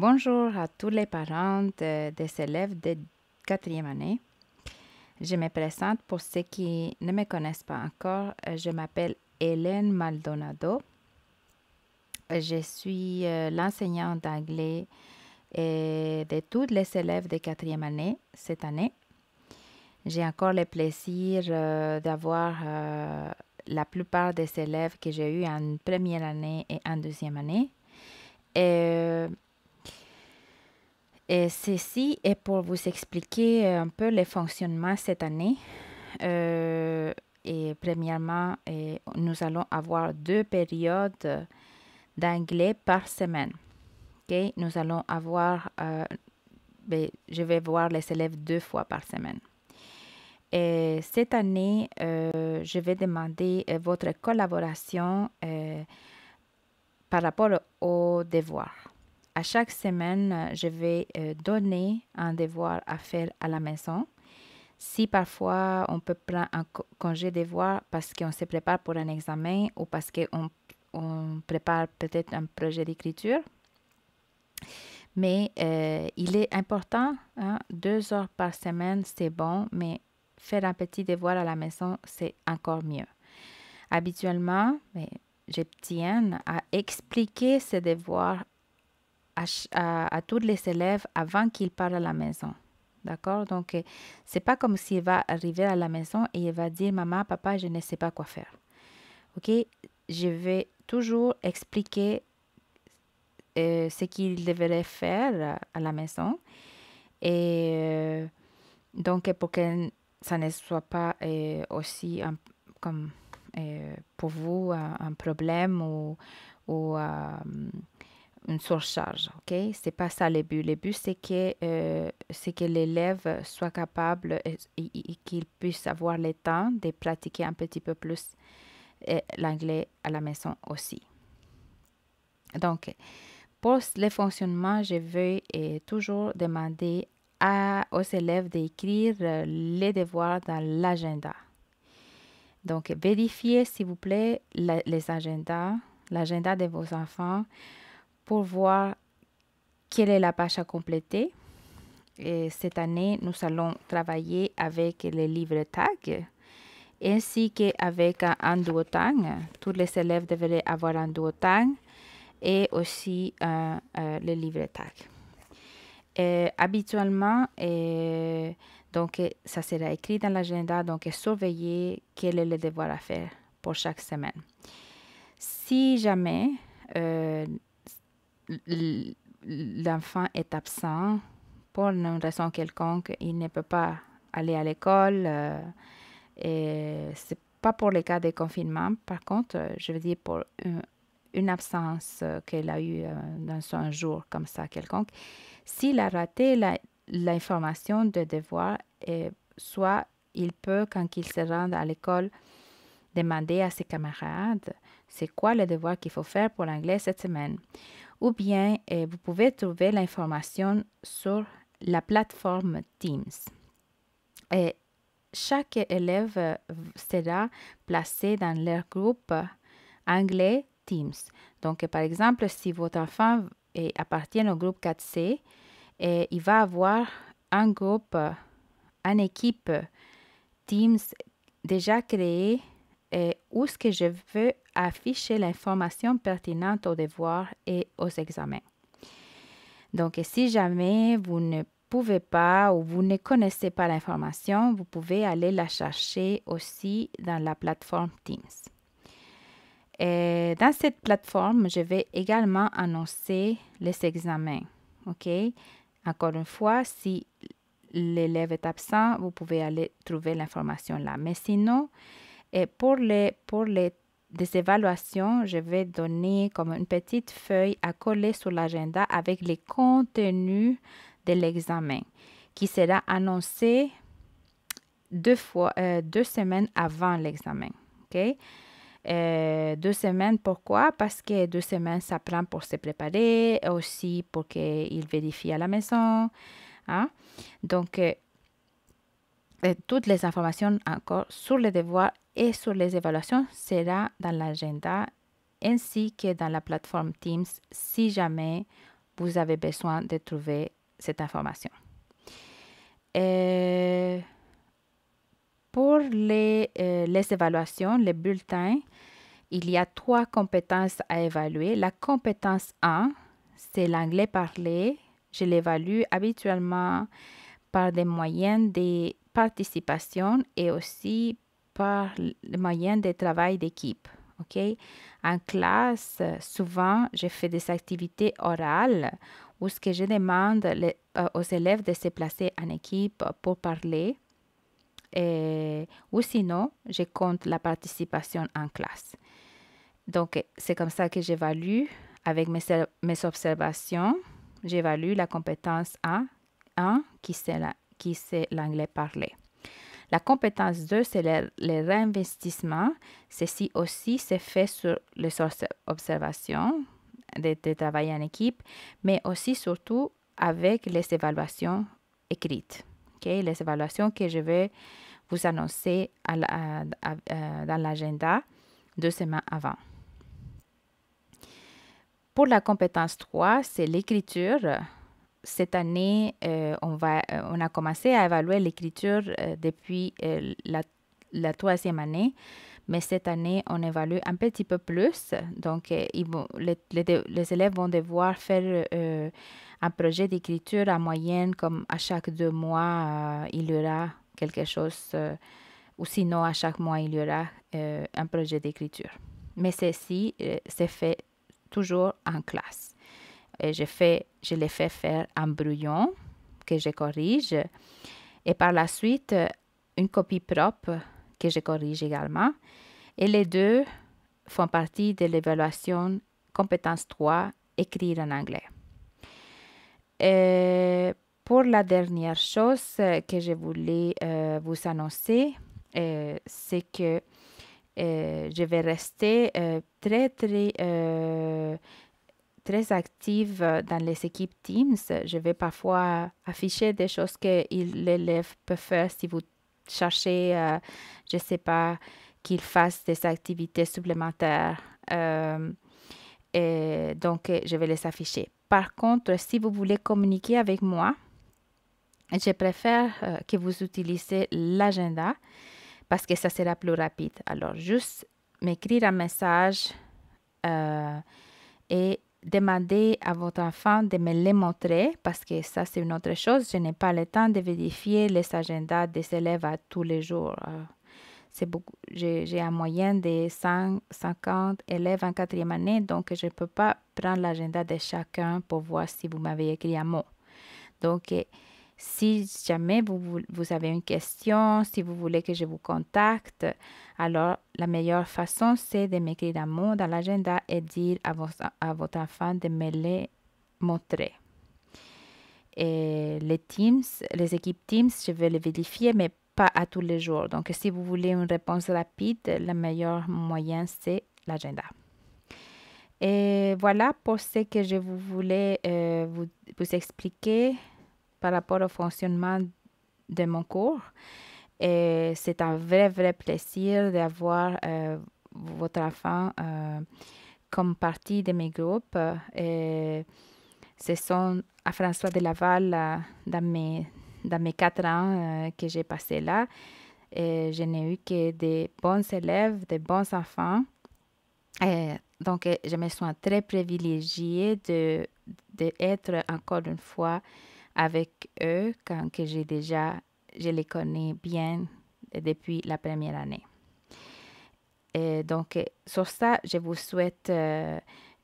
Bonjour à tous les parents des élèves de quatrième année. Je me présente pour ceux qui ne me connaissent pas encore. Euh, je m'appelle Hélène Maldonado. Euh, je suis euh, l'enseignante d'anglais de tous les élèves de quatrième année cette année. J'ai encore le plaisir d'avoir la plupart des élèves que j'ai eus en première année et en deuxième année. Et, et ceci est pour vous expliquer un peu le fonctionnement cette année. Euh, et premièrement, nous allons avoir deux périodes d'anglais par semaine. Nous allons avoir, euh, ben, je vais voir les élèves deux fois par semaine. Et cette année, euh, je vais demander votre collaboration par rapport aux devoirs. À chaque semaine, euh, je vais euh, donner un devoir à faire à la maison. Si parfois on peut prendre un congé devoir parce qu'on se prépare pour un examen ou parce qu'on on prépare peut-être un projet d'écriture. Mais euh, il est important, hein, deux heures par semaine, c'est bon, mais faire un petit devoir à la maison, c'est encore mieux. Habituellement, mais je à expliquer ces devoirs à, à, tous les élèves avant qu'ils parlent à la maison. D'accord Donc, euh, c'est pas comme s'il va arriver à la maison et il va dire Maman, papa, je ne sais pas quoi faire. OK Je vais toujours expliquer euh, ce qu'il devrait faire à la maison. Et euh, donc, pour que ça ne soit pas aussi comme pour vous un, un problème ou, ou une surcharge. OK? C'est pas ça le but. Le but, c'est que, euh, que l'élève soit capable euh, et, qu'il puisse avoir le temps de pratiquer un petit peu plus euh, l'anglais à la maison aussi. Donc, pour le fonctionnement, je veux euh, toujours demander à, aux élèves d'écrire les devoirs dans l'agenda. Donc, vérifiez, s'il vous plaît, les agendas, l'agenda de vos enfants pour voir quelle est la page à compléter. Et cette année, nous allons travailler avec les livres tag ainsi qu'avec un duotang. Tous les élèves devraient avoir un duotang et aussi un euh, euh, le livre tag. habituellement, et donc, ça sera écrit dans l'agenda, donc surveiller quel est le devoir à faire pour chaque semaine. Si jamais euh, l'enfant est absent pour une raison quelconque, il ne peut pas aller à l'école. et euh, et c'est pas pour les cas de confinement. Par contre, euh, je veux dire pour une, absence euh, qu'elle a eue dans un jour comme ça quelconque, s'il a raté l'information de devoir, et soit il peut, quand il se rend à l'école, demander à ses camarades c'est quoi le devoir qu'il faut faire pour l'anglais cette semaine ou bien euh, vous pouvez trouver l'information sur la plateforme Teams. chaque élève euh, sera placé dans leur groupe anglais Teams. Donc, par exemple, si votre enfant appartient au groupe 4C, il va avoir un groupe, euh, une équipe Teams déjà créée où où ce que je veux afficher l'information pertinente aux devoirs et aux examens. Donc, si jamais vous ne pouvez pas ou vous ne connaissez pas l'information, vous pouvez aller la chercher aussi dans la plateforme Teams. dans cette plateforme, je vais également annoncer les examens. OK? Encore une fois, si l'élève est absent, vous pouvez aller trouver l'information là. Mais sinon, et pour les, pour les évaluations, je vais donner comme une petite feuille à coller sur l'agenda avec les contenus de l'examen qui sera annoncé deux, fois, euh, deux semaines avant l'examen. OK? Euh, deux semaines, pourquoi? Parce que deux semaines, ça prend pour se préparer, aussi pour qu'il vérifie à la maison. Hein? Donc, euh, toutes les informations encore sur les devoirs et sur les évaluations sera dans l'agenda ainsi que dans la plateforme Teams si jamais vous avez besoin de trouver cette information. Eh, pour eh, les, les évaluations, les bulletins, il y a trois compétences à évaluer. La compétence 1, c'est l'anglais parlé. Je l'évalue habituellement par des moyens de participation et aussi par le moyen de travail d'équipe. OK? En classe, souvent, je fais des activités orales où ce que je demande euh, aux élèves de se placer en équipe pour parler. ou sinon, je compte la participation en classe. Donc, c'est comme ça que j'évalue avec mes, mes observations. J'évalue la compétence A1, qui c'est l'anglais parlé. La compétence 2, c'est le, réinvestissement. Ceci aussi se fait sur les observations de, de travail en équipe, mais aussi surtout avec les évaluations écrites. Les évaluations que je vais vous annoncer euh, dans l'agenda deux semaines avant. Pour la compétence 3, c'est l'écriture cette année, euh, on, va, euh, on a commencé à évaluer l'écriture euh, depuis la, la, troisième année, mais cette année, on évalue un petit peu plus. Donc, ils vont, les, les, les, élèves vont devoir faire un projet d'écriture à moyenne, comme à chaque deux mois, il y aura quelque chose, ou sinon à chaque mois, il y aura un projet d'écriture. Mais ceci, c'est fait toujours en classe et je, je les fais faire en brouillon que je corrige. Et par la suite, euh, une copie propre que je corrige également. Et les deux font partie de l'évaluation compétence 3, écrire en anglais. Euh, pour la dernière chose euh, que je voulais vous annoncer, c'est que je vais rester très, très très active euh, dans les équipes Teams. Je vais parfois afficher des choses que l'élève peut faire si vous cherchez, euh, je ne sais pas, qu'il fasse des activités supplémentaires. Euh, et donc, je vais les afficher. Par contre, si vous voulez communiquer avec moi, je préfère que vous utilisez l'agenda parce que ça sera plus rapide. Alors, juste m'écrire un message et demandez à votre enfant de me les montrer parce que ça, c'est une autre chose. Je n'ai pas le temps de vérifier les agendas des élèves à tous les jours. Euh, c'est beaucoup. J'ai en moyenne de 150 50 élèves en quatrième année, donc je ne peux pas prendre l'agenda de chacun pour voir si vous m'avez écrit un mot. Donc, eh, si jamais vous, vous, avez une question, si vous voulez que je vous contacte, alors la meilleure façon, c'est de m'écrire un mot dans l'agenda et dire à, à votre enfant de me les montrer. Et les teams, les équipes teams, je vais les vérifier, mais pas à tous les jours. Donc, si vous voulez une réponse rapide, le meilleur moyen, c'est l'agenda. Et voilà pour ce que je vous voulais euh, vous, vous expliquer par rapport au fonctionnement de mon cours. Et c'est un vrai, vrai plaisir d'avoir euh, votre enfant euh, comme partie de mes groupes. Et ce sont à François de Laval euh, dans, mes, mes quatre ans que j'ai passé là. Et je n'ai eu que des bons élèves, des bons enfants. Et donc, je me sens très privilégiée d'être de, de être encore une fois avec eux quand que j'ai déjà, je les connais bien depuis la première année. donc, sur ça, je vous souhaite euh,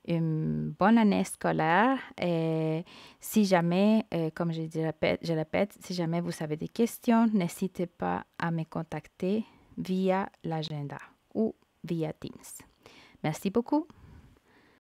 une bonne année scolaire. Et si jamais, euh, comme je, dis, je répète, si jamais vous avez des questions, n'hésitez pas à me contacter via l'agenda ou via Teams. Merci beaucoup.